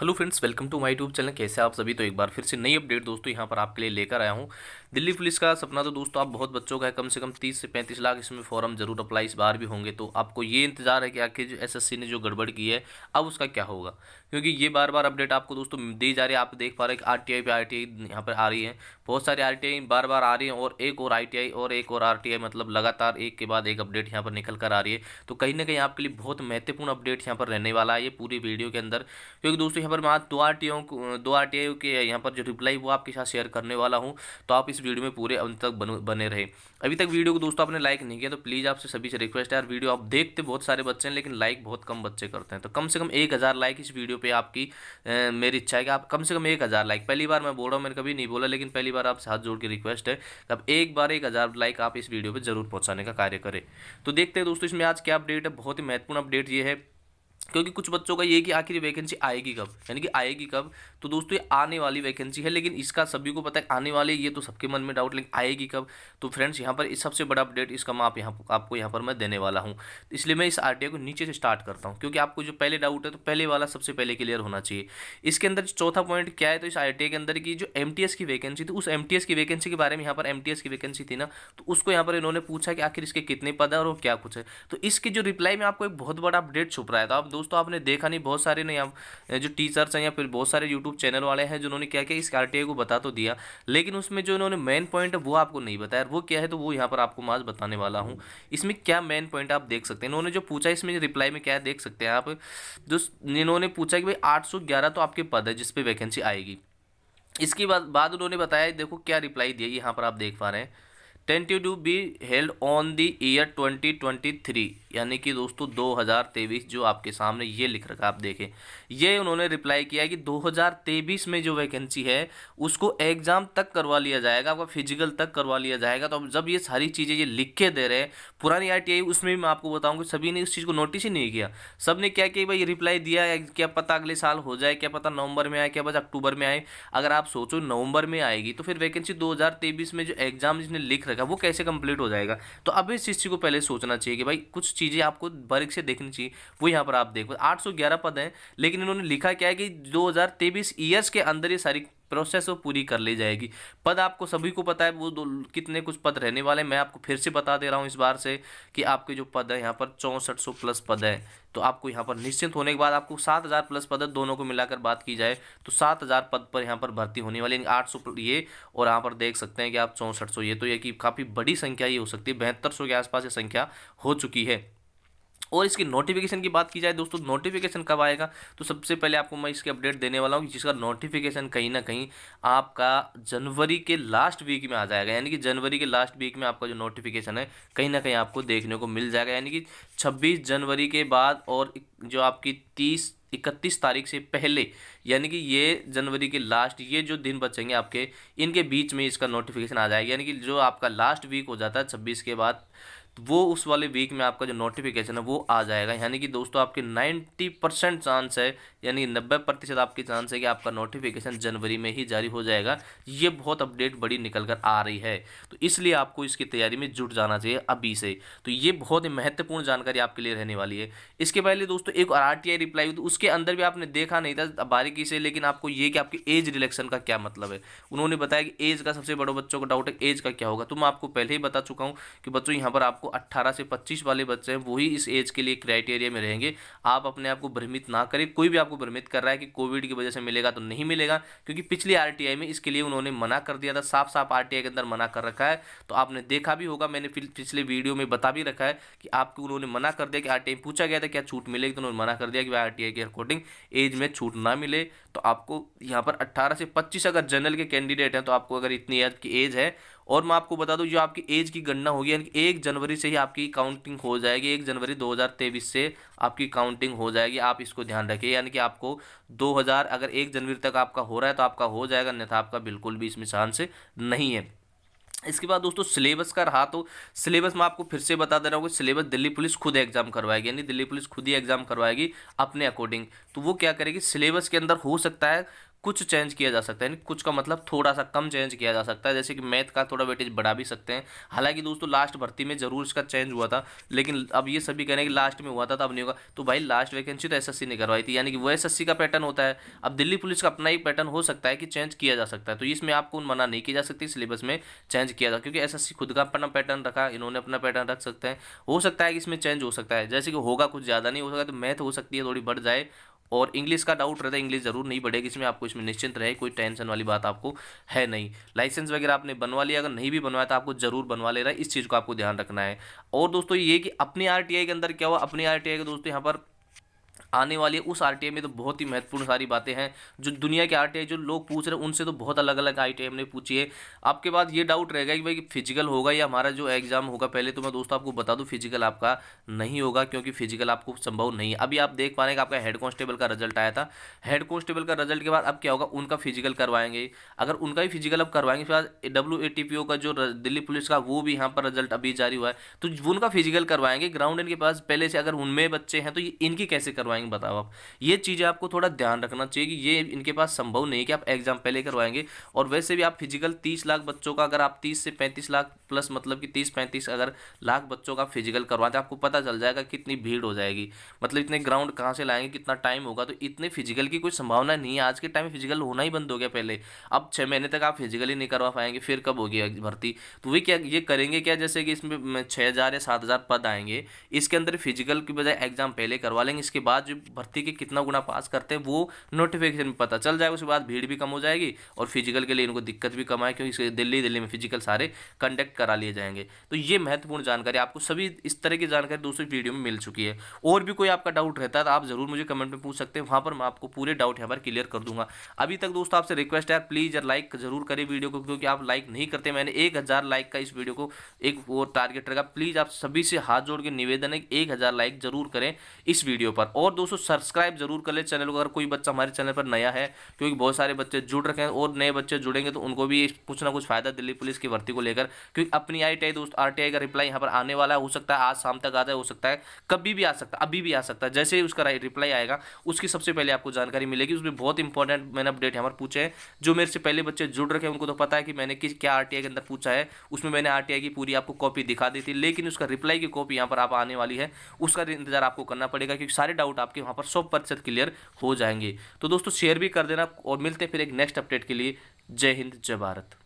hello friends welcome to my YouTube channel कैसे आप सभी तो एक बार फिर से नई अपडेट दोस्तों यहाँ पर आपके लिए लेकर आया हूँ दिल्ली पुलिस का सपना तो दोस्तों आप बहुत बच्चों का है कम से कम 30 से 35 लाख इसमें फॉर्म जरूर अप्लाई इस बार भी होंगे तो आपको ये इंतजार है कि आखिर जो एस ने जो गड़बड़ की है अब उसका क्या होगा क्योंकि ये बार बार अपडेट आपको दोस्तों दी जा रही है आप देख पा रहे हैं R T I R T I यहाँ पर आ रही है बहुत सारी आर टी आई बार बार आ रही है और एक और आई टी आई और एक और आर टी आई मतलब लगातार एक के बाद एक अपडेट यहाँ पर निकल कर आ रही है तो कहीं ना कहीं आपके लिए बहुत महत्वपूर्ण अपडेट यहाँ पर रहने वाला है ये पूरी वीडियो के अंदर क्योंकि दोस्तों यहाँ पर मैं दो आर दो आर के यहाँ पर जो रिप्लाई वो आपके साथ शेयर करने वाला हूँ तो आप इस वीडियो में पूरे अंत तक बने रहे अभी तक वीडियो को दोस्तों आपने लाइक नहीं किया तो प्लीज़ आपसे सभी से रिक्वेस्ट है यार वीडियो आप देखते बहुत सारे बच्चे हैं लेकिन लाइक बहुत कम बच्चे करते हैं तो कम से कम एक हज़ार लाइक इस वीडियो पर आपकी ए, मेरी इच्छा है कि आप कम से कम एक हज़ार लाइक पहली बार मैं बोल रहा हूँ मैंने कभी नहीं बोला लेकिन पहली बार आपसे हाथ जोड़ के रिक्वेस्ट है कि आप एक बार एक हज़ार लाइक आप इस वीडियो पर जरूर पहुँचाने का कार्य करें तो देखते हैं दोस्तों इसमें आज क्या अपडेट है बहुत ही महत्वपूर्ण अपडेट ये है क्योंकि कुछ बच्चों का ये कि आखिर वैकेंसी आएगी कब यानी कि आएगी कब तो दोस्तों ये आने वाली वैकेंसी है लेकिन इसका सभी को पता है आने वाले ये तो सबके मन में डाउट लेकिन आएगी कब तो फ्रेंड्स यहाँ पर इस सबसे बड़ा अपडेट इसका मैं आप यहाँ आपको यहाँ पर मैं देने वाला हूँ इसलिए मैं इस आर को नीचे से स्टार्ट करता हूँ क्योंकि आपको जो पहले डाउट है तो पहले वाला सबसे पहले क्लियर होना चाहिए इसके अंदर चौथा पॉइंट क्या है तो इस आर के अंदर की जो एम की वैकेंसी थी उस एम की वैकेंसी के बारे में यहाँ पर एम की वैकेंसी थी ना तो उसको यहाँ पर इन्होंने पूछा कि आखिर इसके कितने पद है और क्या कुछ है तो इसके जो रिप्लाई में आपको एक बहुत बड़ा अपडेट छुप रहा है तो आप दोस्तों आपने देखा नहीं बहुत सारे ने जो टीचर्स हैं या फिर बहुत सारे यूट्यूब चैनल वाले हैं जिन्होंने क्या किया इस आर को बता तो दिया लेकिन उसमें जो इन्होंने मेन पॉइंट है वो आपको नहीं बताया वो क्या है तो वो यहाँ पर आपको माज बताने वाला हूँ इसमें क्या मेन पॉइंट आप देख सकते हैं इन्होंने जो पूछा इसमें रिप्लाई में क्या देख सकते हैं आप जो इन्होंने पूछा कि भाई आठ तो आपके पद है जिसपे वैकेंसी आएगी इसके बाद बाद उन्होंने बताया देखो क्या रिप्लाई दिया यहाँ पर आप देख पा रहे हैं tentative to be held on the year twenty twenty three यानी कि दोस्तों दो हज़ार तेईस जो आपके सामने ये लिख रखा आप देखें ये उन्होंने रिप्लाई किया कि दो हज़ार तेईस में जो वैकेंसी है उसको एग्ज़ाम तक करवा लिया जाएगा आपका फिजिकल तक करवा लिया जाएगा तो अब जब ये सारी चीज़ें ये लिख के दे रहे हैं पुरानी आई उसमें भी मैं आपको बताऊँगी सभी ने इस चीज़ को नोटिस ही नहीं किया सब ने क्या किया भाई रिप्लाई दिया क्या पता अगले साल हो जाए क्या पता नवंबर में आए क्या पता अक्टूबर में आए अगर आप सोचो नवंबर में आएगी तो फिर वैकेंसी दो में जो एग्ज़ाम जिसने लिख रहेगा वो कैसे कंप्लीट हो जाएगा तो अब इस चीज़ को पहले सोचना चाहिए कि भाई कुछ चीज़ें आपको बर्ग से देखनी चाहिए वो यहाँ पर आप देखो आठ पद हैं लेकिन इन्होंने लिखा क्या है कि दो ईयर्स के अंदर ये सारी प्रोसेस वो पूरी कर ली जाएगी पद आपको सभी को पता है वो कितने कुछ पद रहने वाले हैं मैं आपको फिर से बता दे रहा हूँ इस बार से कि आपके जो पद है यहाँ पर चौंसठ सौ प्लस पद है तो आपको यहाँ पर निश्चिंत होने के बाद आपको सात हज़ार प्लस पद है दोनों को मिलाकर बात की जाए तो सात हज़ार पद पर यहाँ पर भर्ती होने वाली आठ सौ ये और यहाँ पर देख सकते हैं कि आप चौंसठ सौ ये तो ये कि काफ़ी बड़ी संख्या ये हो सकती है बहत्तर सौ के आसपास ये संख्या हो चुकी है और इसकी नोटिफिकेशन की बात की जाए दोस्तों नोटिफिकेशन कब आएगा तो सबसे पहले आपको मैं इसके अपडेट देने वाला हूँ जिसका नोटिफिकेशन कहीं ना कहीं आपका जनवरी के लास्ट वीक में आ जाएगा यानी कि जनवरी के लास्ट वीक में आपका जो नोटिफिकेशन है कहीं ना कहीं आपको देखने को मिल जाएगा यानी कि छब्बीस जनवरी के बाद और जो आपकी तीस इकतीस तारीख से पहले यानी कि ये जनवरी के लास्ट ये जो दिन बचेंगे आपके इनके बीच में इसका नोटिफिकेशन आ जाएगा यानी कि जो आपका लास्ट वीक हो जाता है छब्बीस के बाद वो उस वाले वीक में आपका जो नोटिफिकेशन है वो आ जाएगा यानी कि दोस्तों आपके 90 परसेंट चांस है यानी नब्बे प्रतिशत आपकी चांस है कि आपका नोटिफिकेशन जनवरी में ही जारी हो जाएगा ये बहुत अपडेट बड़ी निकल कर आ रही है तो इसलिए आपको इसकी तैयारी में जुट जाना चाहिए अभी से तो ये बहुत महत्वपूर्ण जानकारी आपके लिए रहने वाली है इसके पहले दोस्तों एक आर टी रिप्लाई हुई तो उसके अंदर भी आपने देखा नहीं था बारीकी से लेकिन आपको ये कि आपकी एज रिलेक्शन का क्या मतलब है उन्होंने बताया कि एज का सबसे बड़ा बच्चों का डाउट है एज का क्या होगा तो मैं आपको पहले ही बता चुका हूँ कि बच्चों यहाँ पर आपको आपको 18 से 25 वाले बच्चे हैं वही इस एज के लिए क्राइटेरिया में रहेंगे आप अपने आप को भ्रमित ना करें कोई भी आपको भ्रमित कर रहा है कि कोविड की वजह से मिलेगा तो नहीं मिलेगा क्योंकि पिछली आर में इसके लिए उन्होंने मना कर दिया था साफ साफ आर के अंदर मना कर रखा है तो आपने देखा भी होगा मैंने पिछले वीडियो में बता भी रखा है कि आपको उन्होंने मना कर दिया कि आर पूछा गया था क्या छूट मिलेगी तो उन्होंने मना कर दिया कि आर टी अकॉर्डिंग एज में छूट ना मिले तो आपको यहाँ पर अट्ठारह से पच्चीस अगर जनरल के कैंडिडेट हैं तो आपको अगर इतनी एज की एज है और मैं आपको बता दूं जो आपकी एज की गणना होगी यानी कि एक जनवरी से ही आपकी काउंटिंग हो जाएगी एक जनवरी 2023 से आपकी काउंटिंग हो जाएगी आप इसको ध्यान रखिए यानी कि आपको 2000 अगर एक जनवरी तक आपका हो रहा है तो आपका हो जाएगा अन्यथा आपका बिल्कुल भी इसमें चांस नहीं है इसके बाद दोस्तों सिलेबस का रहा तो सिलेबस मैं आपको फिर से बता दे रहा हूँ कि सिलेबस दिल्ली पुलिस खुद एग्जाम करवाएगी यानी दिल्ली पुलिस खुद ही एग्जाम करवाएगी अपने अकॉर्डिंग तो वो क्या करेगी सिलेबस के अंदर हो सकता है कुछ चेंज किया जा सकता है कुछ का मतलब थोड़ा सा कम चेंज किया जा सकता है जैसे कि मैथ का थोड़ा वेटेज बढ़ा भी सकते हैं हालांकि दोस्तों लास्ट भर्ती में जरूर इसका चेंज हुआ था लेकिन अब ये सभी कह रहे हैं कि लास्ट में हुआ था तब नहीं होगा तो भाई लास्ट वैकेंसी तो एस ने करवाई थी यानी कि वो एस का पैटर्न होता है अब दिल्ली पुलिस का अपना ही पैटर्न हो सकता है कि चेंज किया जा सकता है तो इसमें आपको मना नहीं की जा सकती सिलेबस में चेंज किया जा क्योंकि एस खुद का अपना पैटर्न रखा इन्होंने अपना पैटर्न रख सकते हैं हो सकता है कि इसमें चेंज हो सकता है जैसे कि होगा कुछ ज़्यादा नहीं हो सकता तो मैथ हो सकती है थोड़ी बढ़ जाए और इंग्लिश का डाउट रहता है इंग्लिश ज़रूर नहीं बढ़ेगी इसमें आपको इसमें निश्चिंत रहे कोई टेंशन वाली बात आपको है नहीं लाइसेंस वगैरह आपने बनवा लिया अगर नहीं भी बनवाया तो आपको ज़रूर बनवा लेना इस चीज़ को आपको ध्यान रखना है और दोस्तों ये कि अपनी आर के अंदर क्या हुआ अपनी आर के दोस्तों यहाँ पर आने वाली उस आर में तो बहुत ही महत्वपूर्ण सारी बातें हैं जो दुनिया के आर जो लोग पूछ रहे हैं उनसे तो बहुत अलग अलग आई ने पूछी है आपके बाद ये डाउट रहेगा कि भाई फिजिकल होगा या हमारा जो एग्ज़ाम होगा पहले तो मैं दोस्तों आपको बता दूँ फिजिकल आपका नहीं होगा क्योंकि फिजिकल आपको संभव नहीं है अभी आप देख पा रहे हैं आपका हेड कॉन्स्टेबल का रिजल्ट आया था हेड कॉन्स्टेबल का रिजल्ट के बाद अब क्या होगा उनका फिजिकल करवाएंगे अगर उनका ही फिजिकल अब करवाएंगे उसके बाद डब्ल्यू का जो दिल्ली पुलिस का वो भी यहाँ पर रिजल्ट अभी जारी हुआ है तो उनका फिजिकल करवाएंगे ग्राउंड इनके पास पहले से अगर उनमें बच्चे हैं तो ये इनकी कैसे करवाएंगे करवाएंगे बताओ आप ये चीज़ें आपको थोड़ा ध्यान रखना चाहिए कि ये इनके पास संभव नहीं है कि आप एग्जाम पहले करवाएंगे और वैसे भी आप फिजिकल तीस लाख बच्चों का अगर आप तीस से पैंतीस लाख प्लस मतलब कि तीस पैंतीस अगर लाख बच्चों का फिजिकल करवाते तो आपको पता चल जाएगा कितनी भीड़ हो जाएगी मतलब इतने ग्राउंड कहाँ से लाएंगे कितना टाइम होगा तो इतने फिजिकल की कोई संभावना नहीं है आज के टाइम फिजिकल होना ही बंद हो गया पहले अब छः महीने तक आप फिजिकल ही नहीं करवा पाएंगे फिर कब होगी भर्ती तो वही क्या ये करेंगे क्या जैसे कि इसमें छः हज़ार या सात हज़ार पद आएंगे इसके अंदर फिजिकल की बजाय एग्जाम पहले करवा लेंगे इसके बाद जो जो भर्ती के कितना गुना पास करते हैं वो नोटिफिकेशन में पता चल जाएगा उसके बाद भीड़ भी कम हो जाएगी और फिजिकल के लिए इनको दिक्कत भी कम आए क्योंकि दिल्ली दिल्ली में फिजिकल सारे कंडक्ट करा लिए जाएंगे तो ये महत्वपूर्ण जानकारी आपको सभी इस तरह की जानकारी दूसरी वीडियो में मिल चुकी है और भी कोई आपका डाउट रहता है तो आप जरूर मुझे कमेंट में पूछ सकते हैं वहाँ पर मैं आपको पूरे डाउट यहाँ पर क्लियर कर दूंगा अभी तक दोस्तों आपसे रिक्वेस्ट है प्लीज़ यार लाइक जरूर करें वीडियो को क्योंकि आप लाइक नहीं करते मैंने एक लाइक का इस वीडियो को एक और टारगेट रखा प्लीज़ आप सभी से हाथ जोड़ के निवेदन है एक लाइक जरूर करें इस वीडियो पर और दोस्तों सब्सक्राइब जरूर कर ले चैनल को अगर कोई बच्चा हमारे चैनल पर नया है क्योंकि बहुत सारे बच्चे जुड़ रखे हैं और नए बच्चे जुड़ेंगे तो उनको भी कुछ ना कुछ फायदा दिल्ली पुलिस की भर्ती को लेकर क्योंकि अपनी आई दोस्त आर का रिप्लाई यहाँ पर आने वाला हो सकता है आज शाम तक आता है हो सकता है कभी भी आ सकता है अभी भी आ सकता है जैसे ही उसका रिप्लाई आएगा उसकी सबसे पहले आपको जानकारी मिलेगी उसमें बहुत इंपॉर्टेंट मैंने अपडेट यहाँ पर पूछे हैं जो मेरे से पहले बच्चे जुड़ रखे हैं उनको तो पता है कि मैंने किस क्या आर के अंदर पूछा है उसमें मैंने आर की पूरी आपको कॉपी दिखा दी थी लेकिन उसका रिप्लाई की कॉपी यहाँ पर आप आने वाली है उसका इंतजार आपको करना पड़ेगा क्योंकि सारे डाउट आपके वहाँ पर सौ प्रतिशत क्लियर हो जाएंगे तो दोस्तों शेयर भी कर देना और मिलते फिर एक नेक्स्ट अपडेट के लिए जय हिंद जय भारत